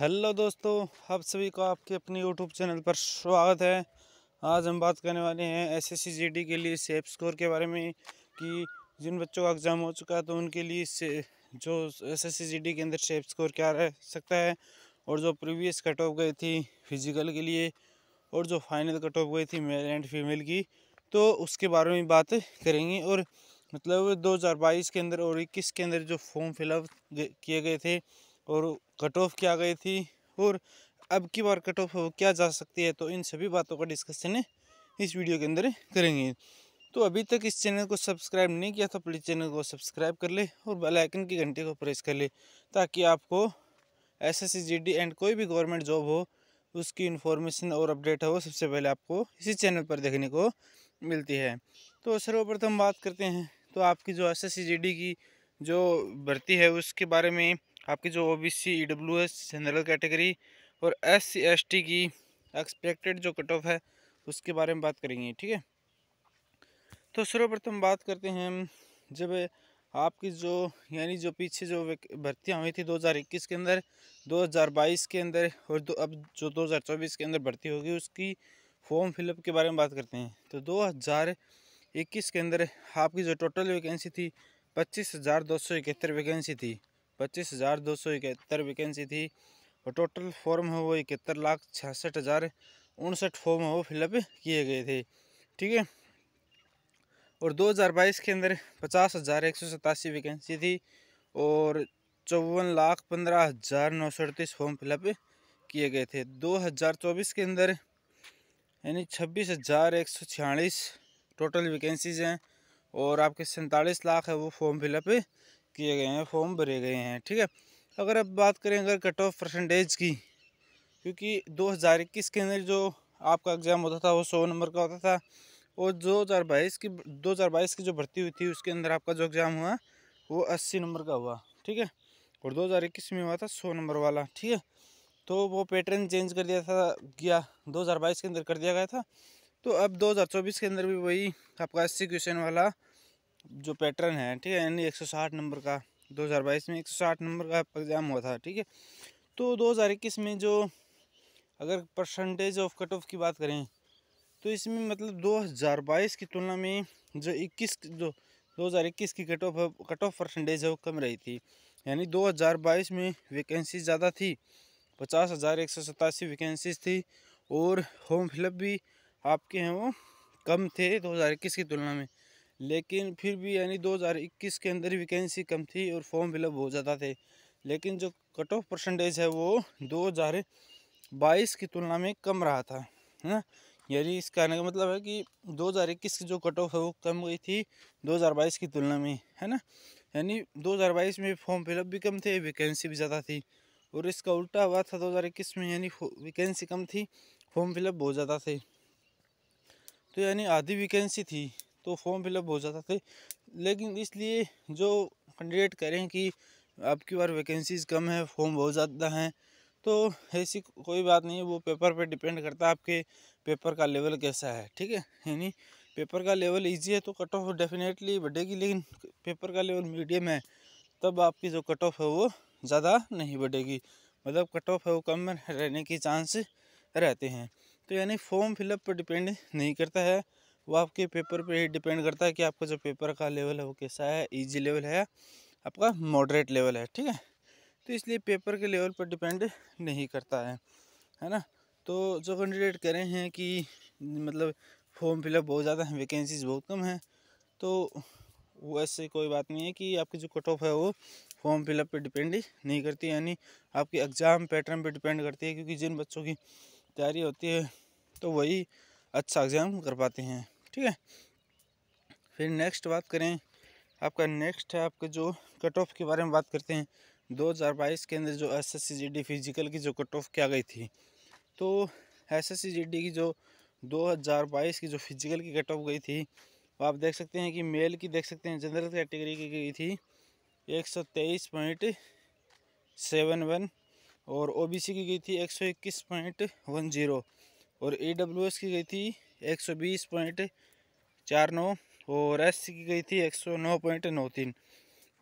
hello दोस्तों आप सभी को आपके अपने यूट्यूब चैनल पर स्वागत है आज हम बात करने वाले हैं एस एस के लिए सेफ स्कोर के बारे में कि जिन बच्चों का एग्ज़ाम हो चुका है तो उनके लिए से जो एस एस के अंदर सेफ स्कोर क्या रह सकता है और जो प्रीवियस कट ऑफ गई थी फिजिकल के लिए और जो फाइनल कट ऑफ गई थी मेल एंड फीमेल की तो उसके बारे में बात करेंगे और मतलब दो के अंदर और इक्कीस के अंदर जो फॉर्म फिलअप किए गए थे और कट ऑफ क्या गई थी और अब की बार कट ऑफ क्या जा सकती है तो इन सभी बातों का डिस्कशन इस वीडियो के अंदर करेंगे तो अभी तक इस चैनल को सब्सक्राइब नहीं किया तो प्लीज़ चैनल को सब्सक्राइब कर ले और बेल आइकन की घंटे को प्रेस कर ले ताकि आपको एस एस एंड कोई भी गवर्नमेंट जॉब हो उसकी इन्फॉर्मेशन और अपडेट हो सबसे पहले आपको इसी चैनल पर देखने को मिलती है तो सर्वप्रथम बात करते हैं तो आपकी जो एस एस की जो भर्ती है उसके बारे में आपकी जो ओबीसी ईडब्ल्यूएस जनरल कैटेगरी और एस टी की एक्सपेक्टेड जो कट ऑफ है उसके बारे में बात करेंगे ठीक है तो सर्वप्रथम बात करते हैं जब आपकी जो यानी जो पीछे जो भर्तियाँ हुई थी 2021 के अंदर 2022 के अंदर और दो अब जो 2024 के अंदर भर्ती होगी उसकी फॉर्म फिलअप के बारे में बात करते हैं तो 2021 के अंदर आपकी जो टोटल वैकेंसी थी पच्चीस हज़ार दो सौ इकहत्तर वैकेंसी थी पच्चीस हज़ार दो सौ इकहत्तर वैकेंसी थी और टोटल फॉर्म है वो इकहत्तर लाख छियासठ हज़ार उनसठ फॉर्म वो फिलअप किए गए थे ठीक है और 2022 के अंदर पचास हज़ार एक सौ सतासी वैकेंसी थी और चौवन लाख पंद्रह हज़ार नौ सौ अड़तीस फॉर्म फिलअप किए गए थे 2024 के अंदर यानी छब्बीस हज़ार एक सौ छियालीस टोटल वैकेंसीज़ हैं और आपके सैंतालीस लाख है वो फॉर्म फिलअप किए गए हैं फॉर्म भरे गए हैं ठीक है अगर अब बात करें अगर कट ऑफ परसेंटेज की क्योंकि 2021 के अंदर जो आपका एग्ज़ाम होता था वो सौ नंबर का होता था और 2022 की 2022 की जो भर्ती हुई थी उसके अंदर आपका जो एग्ज़ाम हुआ वो 80 नंबर का हुआ ठीक है और 2021 में हुआ था सौ नंबर वाला ठीक है तो वो पैटर्न चेंज कर दिया था गया बाईस के अंदर कर दिया गया था तो अब चौबीस के अंदर भी वही आपका अस्सी क्वेश्चन वाला जो पैटर्न है ठीक है यानी 160 नंबर का 2022 में 160 नंबर का एग्ज़ाम हुआ था ठीक है तो 2021 में जो अगर परसेंटेज ऑफ कट ऑफ की बात करें तो इसमें मतलब 2022 की तुलना में जो 21 जो 2021 की cut off cut off percentage है वो कम रही थी यानी 2022 में वैकेंसी ज़्यादा थी पचास हज़ार एक सौ सतासी वैकेंसीज थी और होम फिलअप भी आपके हैं वो कम थे इक्कीस की तुलना में लेकिन फिर भी यानी 2021 के अंदर वैकेंसी कम थी और फॉर्म फिलअप हो जाता थे लेकिन जो कट ऑफ परसेंटेज है वो 2022 की तुलना में कम रहा था है ना यानी इस कहने का मतलब है कि 2021 की जो कट ऑफ है वो कम हुई थी 2022 की तुलना में है ना यानी 2022 में फॉर्म फिलअप भी कम थे वैकेंसी भी ज़्यादा थी और इसका उल्टा हुआ था दो में यानी वैकेंसी कम थी फॉर्म फिलअप बहुत ज़्यादा थे तो यानी आधी वैकेंसी थी तो फॉर्म फिलअप हो जाता थे लेकिन इसलिए जो कैंडिडेट करें कि आपकी बार वैकेंसीज़ कम है फॉर्म बहुत ज़्यादा हैं तो ऐसी कोई बात नहीं है वो पेपर पे डिपेंड करता है आपके पेपर का लेवल कैसा है ठीक है यानी पेपर का लेवल इजी है तो कट ऑफ डेफिनेटली बढ़ेगी लेकिन पेपर का लेवल मीडियम है तब आपकी जो कट ऑफ है वो ज़्यादा नहीं बढ़ेगी मतलब कट ऑफ है वो कम रहने के चांस रहते हैं तो यानी फॉर्म फिलअप पर डिपेंड नहीं करता है वो आपके पेपर पे ही डिपेंड करता है कि आपका जो पेपर का लेवल है वो कैसा है इजी लेवल है आपका मॉडरेट लेवल है ठीक है तो इसलिए पेपर के लेवल पर डिपेंड नहीं करता है है ना तो जो कैंडिडेट कह रहे हैं कि मतलब फॉर्म फिलअप बहुत ज़्यादा है वैकेंसीज बहुत कम है तो वो ऐसे कोई बात नहीं है कि आपकी जो कट ऑफ है वो फॉर्म फिलअप पर डिपेंड नहीं करती यानी आपके एग्ज़ाम पैटर्न पर डिपेंड करती है क्योंकि जिन बच्चों की तैयारी होती है तो वही अच्छा एग्ज़ाम कर पाते हैं ठीक है फिर नेक्स्ट बात करें आपका नेक्स्ट है आपके जो कट ऑफ के बारे में बात करते हैं 2022 के अंदर जो एस एस फिजिकल की जो कट ऑफ क्या गई थी तो एस एस की जो 2022 की जो फिजिकल की कट ऑफ गई थी वो आप देख सकते हैं कि मेल की देख सकते हैं जनरल कैटेगरी की गई थी एक सौ तेईस पॉइंट सेवन वन और ओबीसी की गई थी एक सौ इक्कीस पॉइंट वन जीरो और ई की गई थी एक सौ बीस पॉइंट चार नौ और एस सी की गई थी एक सौ नौ पॉइंट नौ तीन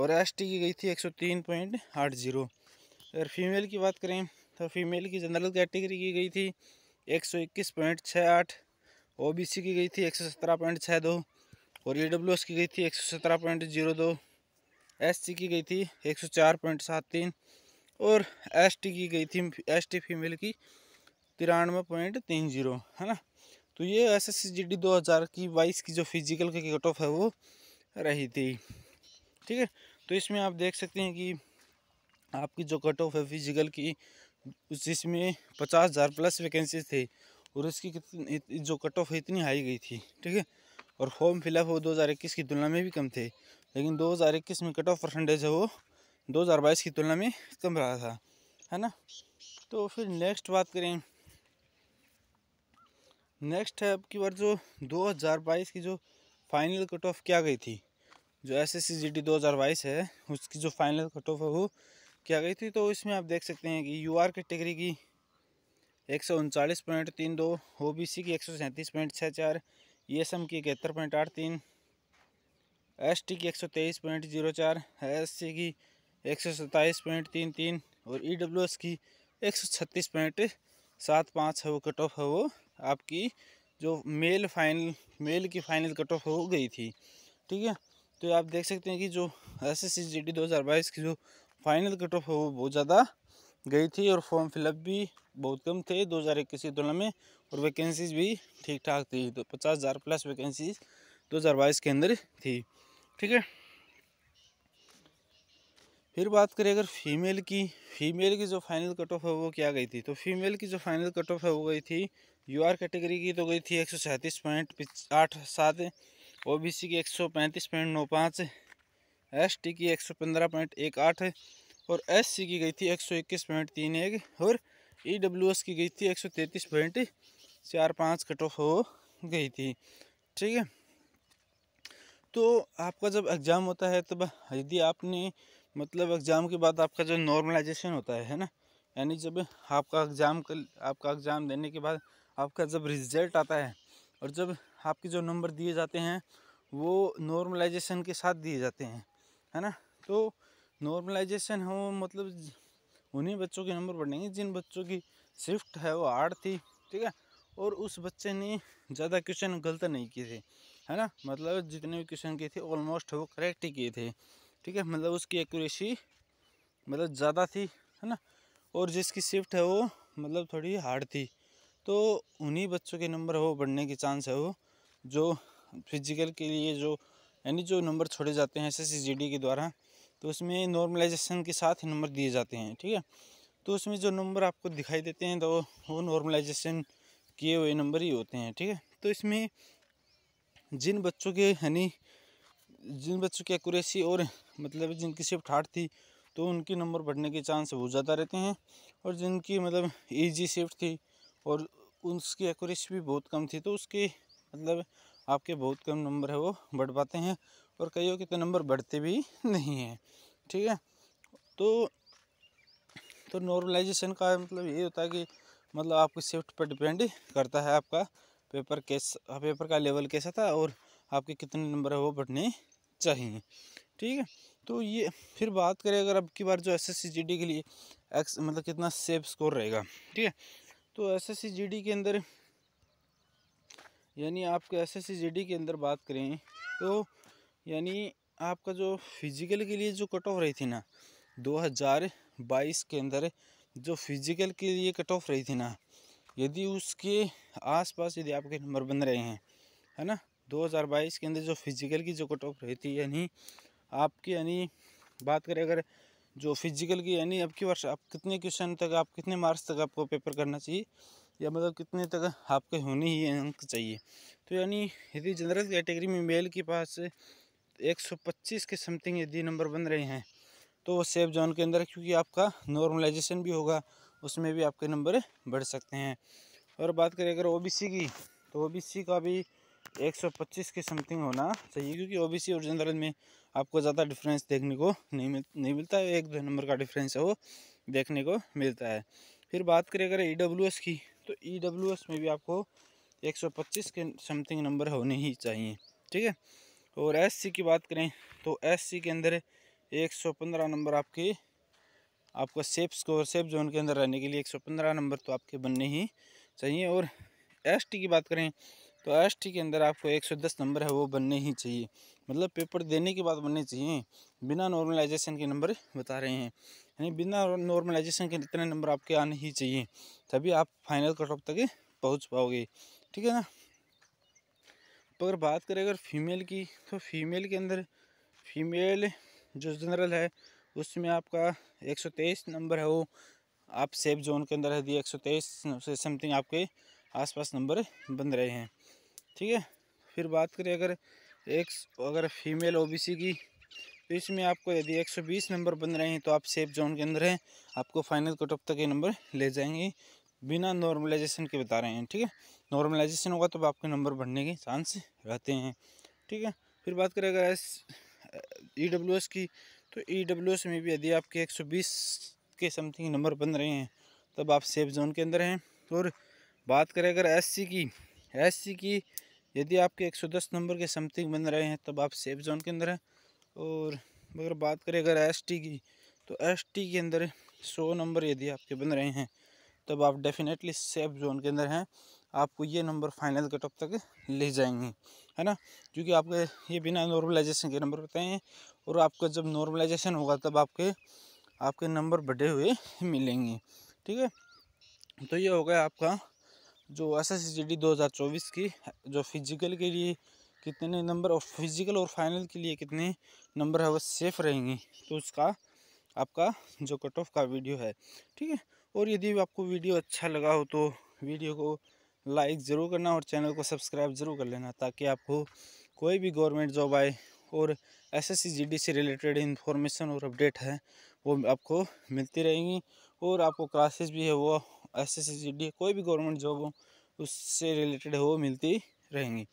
और एस टी की गई थी एक सौ तीन पॉइंट आठ ज़ीरो अगर फीमेल की बात करें तो फीमेल की जनरल कैटेगरी की गई थी एक सौ इक्कीस पॉइंट छः आठ ओ बी सी की गई थी एक सौ सत्रह पॉइंट छः दो और ई डब्ल्यू एस की गई थी एक सौ सत्रह पॉइंट जीरो दो एस सी की गई थी एक सौ चार पॉइंट सात तीन और एस टी की गई थी एस टी फीमेल की तिरानवे पॉइंट तीन जीरो है ना तो ये S S C G D दो हज़ार की बाईस की जो फिजिकल की कट ऑफ है वो रही थी ठीक है तो इसमें आप देख सकते हैं कि आपकी जो कट ऑफ है फिजिकल की जिसमें पचास हज़ार प्लस वैकेंसी थे और उसकी कितनी जो कट ऑफ है इतनी हाई गई थी ठीक है और फॉर्म फिलअप वो 2021 की तुलना में भी कम थे लेकिन 2021 में कट ऑफ परसेंटेज है वो 2022 की तुलना में कम रहा था है ना तो फिर नेक्स्ट बात करें नेक्स्ट है अब की बार जो 2022 की जो फाइनल कट ऑफ क्या गई थी जो एस एस सी 2022 है उसकी जो फाइनल कट ऑफ है वो क्या गई थी तो इसमें आप देख सकते हैं कि यू आर कैटेगरी की एक सौ उनचालीस पॉइंट तीन दो ओ बी सी की एक सौ सैंतीस पॉइंट छः चार ई एस एम की इकहत्तर पॉइंट आठ तीन एस टी की एक सौ तेईस पॉइंट जीरो चार एस सी की एक सौ सत्ताईस पॉइंट तीन तीन और ई डब्ल्यू एस की एक सौ छत्तीस पॉइंट सात पाँच है वो कट ऑफ है वो आपकी जो मेल फाइनल मेल की फाइनल कट ऑफ हो गई थी ठीक है तो आप देख सकते हैं कि जो एस एस सी जी की जो फाइनल कट ऑफ है वो बहुत ज़्यादा गई थी और फॉर्म फिलअप भी बहुत कम थे दो हज़ार इक्कीस की तुलना में और वैकेंसीज भी ठीक ठाक थी तो पचास हज़ार प्लस वैकेंसीज दो हज़ार बाईस के अंदर थी ठीक है फिर बात करें अगर फीमेल की फीमेल की जो फाइनल कट ऑफ है वो क्या गई थी तो फीमेल की जो फाइनल कट ऑफ है वो गई थी यू आर कैटेगरी की तो गई थी एक सौ सैंतीस पॉइंट आठ सात ओ बी सी की एक सौ पैंतीस पॉइंट नौ पाँच एस टी की एक सौ पंद्रह पॉइंट एक आठ और एस सी की गई थी एक सौ इक्कीस पॉइंट तीन एक और ई डब्ल्यू एस की गई थी एक सौ तैंतीस पॉइंट चार पाँच कट ऑफ हो गई थी ठीक है तो आपका जब एग्ज़ाम होता है तब यदि आपने मतलब एग्ज़ाम के बाद आपका जो नॉर्मलाइजेशन होता है है ना यानी जब आपका एग्ज़ाम आपका एग्ज़ाम देने के बाद आपका जब रिज़ल्ट आता है और जब आपके जो नंबर दिए जाते हैं वो नॉर्मलाइजेशन के साथ दिए जाते हैं है ना तो नॉर्मलाइजेशन हो मतलब उन्हीं बच्चों के नंबर बढ़ेंगे जिन बच्चों की शिफ्ट है वो आर्ट थी ठीक है और उस बच्चे ने ज़्यादा क्वेश्चन गलत नहीं किए थे है ना मतलब जितने भी क्वेश्चन किए थे ऑलमोस्ट वो करेक्ट ही किए थे ठीक है मतलब उसकी एक्यूरेसी मतलब ज़्यादा थी है ना और जिसकी शिफ्ट है वो मतलब थोड़ी हार्ड थी तो उन्हीं बच्चों के नंबर हो बढ़ने के चांस है वो जो फिजिकल के लिए जो यानी जो नंबर छोड़े जाते हैं एस एस के द्वारा तो उसमें नॉर्मलाइजेशन के साथ ही नंबर दिए जाते हैं ठीक है तो उसमें जो नंबर आपको दिखाई देते हैं तो वो नॉर्मलाइजेशन किए हुए नंबर ही होते हैं ठीक है तो इसमें जिन बच्चों के यानी जिन बच्चों की एक्यूरेसी और मतलब जिनकी शिफ्ट हार्ट थी तो उनके नंबर बढ़ने के चांस बहुत ज़्यादा रहते हैं और जिनकी मतलब ईजी शिफ्ट थी और उसकी एक्यूरेसी भी बहुत कम थी तो उसके मतलब आपके बहुत कम नंबर है वो बढ़ पाते हैं और कईयों के तो नंबर बढ़ते भी नहीं हैं ठीक है तो तो नॉर्मलाइजेशन का मतलब ये होता है कि मतलब आपकी शिफ्ट पर डिपेंड करता है आपका पेपर कैसा पेपर का लेवल कैसा था और आपके कितने नंबर है वो बढ़ने चाहिए ठीक है तो ये फिर बात करें अगर अब की बार जो एस एस के लिए एक्स मतलब कितना सेफ स्कोर रहेगा ठीक है तो एस एस के अंदर यानी आपके एस एस के अंदर बात करें तो यानी आपका जो फिजिकल के लिए जो कट ऑफ रही थी ना 2022 के अंदर जो फिजिकल के लिए कट ऑफ रही थी ना यदि उसके आसपास यदि आपके नंबर बन रहे हैं है ना 2022 के अंदर जो फिजिकल की जो कट ऑफ रही थी यानी आपकी यानी बात करें अगर जो फिजिकल की यानी अब की वर्ष आप कितने क्वेश्चन तक आप कितने मार्क्स तक आपको पेपर करना चाहिए या मतलब कितने तक आपके होने ही अंक चाहिए तो यानी यदि जनरल कैटेगरी में मेल के पास 125 के समथिंग यदि नंबर बन रहे हैं तो वो सेफ जोन के अंदर क्योंकि आपका नॉर्मलाइजेशन भी होगा उसमें भी आपके नंबर बढ़ सकते हैं और बात करें अगर सी की तो सी का भी 125 के समथिंग होना चाहिए क्योंकि ओ सी और जनरल में आपको ज़्यादा डिफरेंस देखने को नहीं मिल नहीं मिलता है एक दो नंबर का डिफरेंस है वो देखने को मिलता है फिर बात करें अगर ई e की तो ई e में भी आपको 125 के समथिंग नंबर होने ही चाहिए ठीक है और एस की बात करें तो एस के अंदर पंद्रह नंबर आपके आपका सेफ स्कोर सेफ जोन के अंदर रहने के लिए पंद्रह नंबर तो आपके बनने ही चाहिए और एस की बात करें तो एस के अंदर आपको एक सौ दस नंबर है वो बनने ही चाहिए मतलब पेपर देने के बाद बनने चाहिए बिना नॉर्मलाइजेशन के नंबर बता रहे हैं यानी बिना नॉर्मलाइजेशन के इतने नंबर आपके आने ही चाहिए तभी आप फाइनल कट ऑफ तक पहुँच पाओगे ठीक है ना तो अगर बात करें अगर फीमेल की तो फीमेल के अंदर फीमेल जो जनरल है उसमें आपका एक सौ तेईस नंबर है वो आप सेफ जोन के अंदर है दिए एक सौ तेईस से समथिंग आपके आसपास नंबर बन रहे हैं ठीक है फिर बात करें अगर एक अगर फीमेल ओबीसी की तो इसमें आपको यदि 120 नंबर बन रहे हैं तो आप सेफ जोन के अंदर हैं आपको फाइनल कट ऑफ तक ये नंबर ले जाएंगे बिना नॉर्मलाइजेशन के बता रहे हैं ठीक है नॉर्मलाइजेशन होगा तो आपके नंबर बढ़ने के चांस रहते हैं ठीक है फिर बात करें अगर एस ई डब्ल्यू एस की तो ई डब्ल्यू एस में भी यदि आपके एक सौ बीस के समथिंग नंबर बन रहे हैं तब आप सेफ जोन के अंदर हैं और बात करें अगर एस सी की एस सी की यदि आपके 110 नंबर के समथिंग बन रहे हैं तब आप सेफ जोन के अंदर हैं और अगर बात करें अगर एस की तो एस के अंदर सौ नंबर यदि आपके बन रहे हैं तब आप डेफिनेटली सेफ जोन के अंदर हैं आपको ये नंबर फाइनल कट ऑफ तक ले जाएंगे है ना क्योंकि आपके ये बिना नॉर्मलाइजेशन के नंबर बताए हैं और आपका जब नॉर्मलाइजेशन होगा तब आपके आपके नंबर बढ़े हुए मिलेंगे ठीक है तो ये हो गया आपका जो एस एस दो हज़ार चौबीस की जो फिजिकल के लिए कितने नंबर और फिजिकल और फाइनल के लिए कितने नंबर है वो सेफ रहेंगे तो उसका आपका जो कट ऑफ का वीडियो है ठीक है और यदि आपको वीडियो अच्छा लगा हो तो वीडियो को लाइक ज़रूर करना और चैनल को सब्सक्राइब ज़रूर कर लेना ताकि आपको कोई भी गवर्नमेंट जॉब आए और एस एस से रिलेटेड इन्फॉर्मेशन और अपडेट है वो आपको मिलती रहेंगी और आपको क्लासेस भी है वो एस एस सी डी कोई भी गवर्नमेंट जॉब हो उससे रिलेटेड हो वो मिलती रहेंगी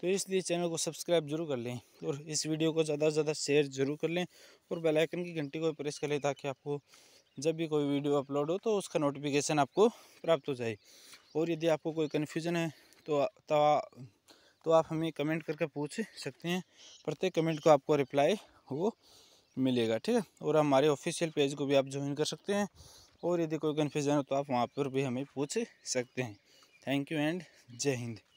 तो इसलिए चैनल को सब्सक्राइब जरूर कर लें और इस वीडियो को ज़्यादा से ज़्यादा शेयर जरूर कर लें और बेल आइकन की घंटी को प्रेस कर लें ताकि आपको जब भी कोई वीडियो अपलोड हो तो उसका नोटिफिकेशन आपको प्राप्त हो जाए और यदि आपको कोई कन्फ्यूज़न है तो तो, तो आप हमें कमेंट करके पूछ सकते हैं प्रत्येक कमेंट को आपको रिप्लाई वो मिलेगा ठीक है और हमारे ऑफिशियल पेज को भी आप ज्वाइन कर सकते हैं और यदि कोई कन्फ्यूज़न हो तो आप वहाँ पर भी हमें पूछ सकते हैं थैंक यू एंड जय हिंद